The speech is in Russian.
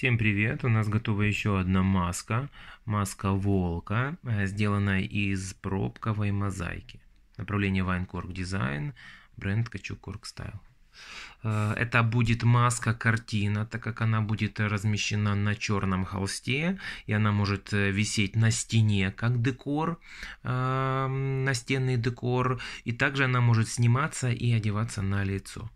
Всем привет! У нас готова еще одна маска. Маска волка, э, сделанная из пробковой мозаики. Направление Вайнкорг Дизайн, бренд Качук Корк Стайл. Это будет маска-картина, так как она будет размещена на черном холсте, и она может э, висеть на стене как декор, э, настенный декор, и также она может сниматься и одеваться на лицо.